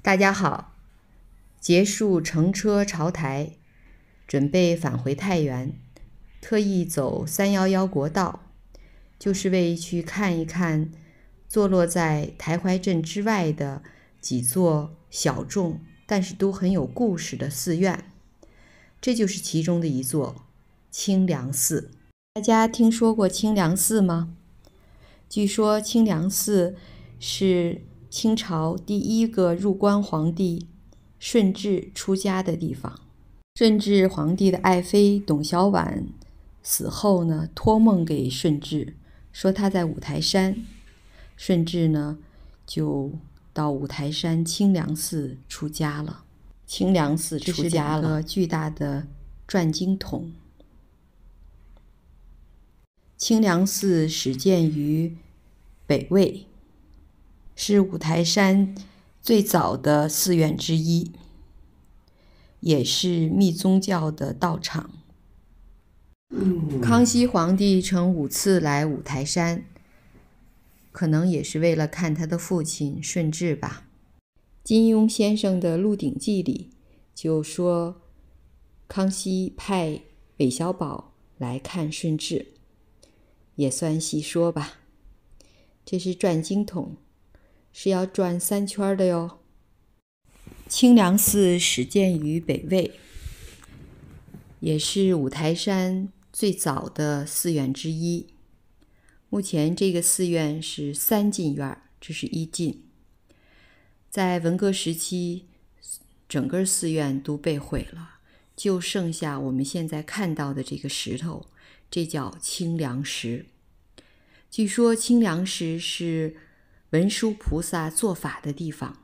大家好，结束乘车朝台，准备返回太原，特意走三幺幺国道，就是为去看一看坐落在台怀镇之外的几座小众，但是都很有故事的寺院。这就是其中的一座清凉寺。大家听说过清凉寺吗？据说清凉寺是。清朝第一个入关皇帝顺治出家的地方，顺治皇帝的爱妃董小宛死后呢，托梦给顺治，说他在五台山。顺治呢就到五台山清凉寺出家了。清凉寺出家了。个巨大的转经筒。清凉寺始建于北魏。是五台山最早的寺院之一，也是密宗教的道场。康熙皇帝曾五次来五台山，可能也是为了看他的父亲顺治吧。金庸先生的《鹿鼎记》里就说，康熙派韦小宝来看顺治，也算细说吧。这是转经筒。是要转三圈的哟。清凉寺始建于北魏，也是五台山最早的寺院之一。目前这个寺院是三进院，这是一进。在文革时期，整个寺院都被毁了，就剩下我们现在看到的这个石头，这叫清凉石。据说清凉石是。文殊菩萨做法的地方，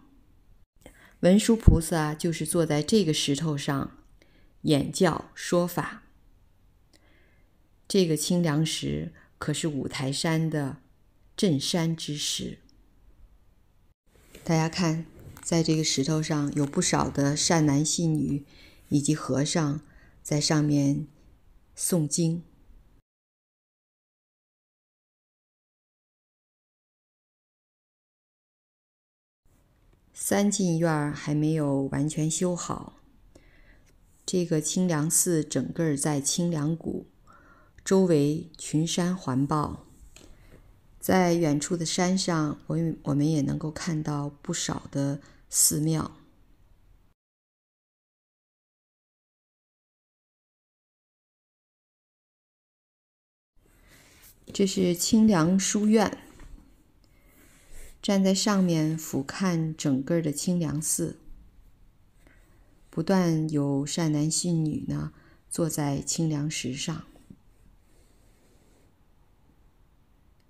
文殊菩萨就是坐在这个石头上演教说法。这个清凉石可是五台山的镇山之石。大家看，在这个石头上有不少的善男信女以及和尚在上面诵经。三进院儿还没有完全修好。这个清凉寺整个在清凉谷，周围群山环抱，在远处的山上，我我们也能够看到不少的寺庙。这是清凉书院。站在上面俯瞰整个的清凉寺，不断有善男信女呢坐在清凉石上。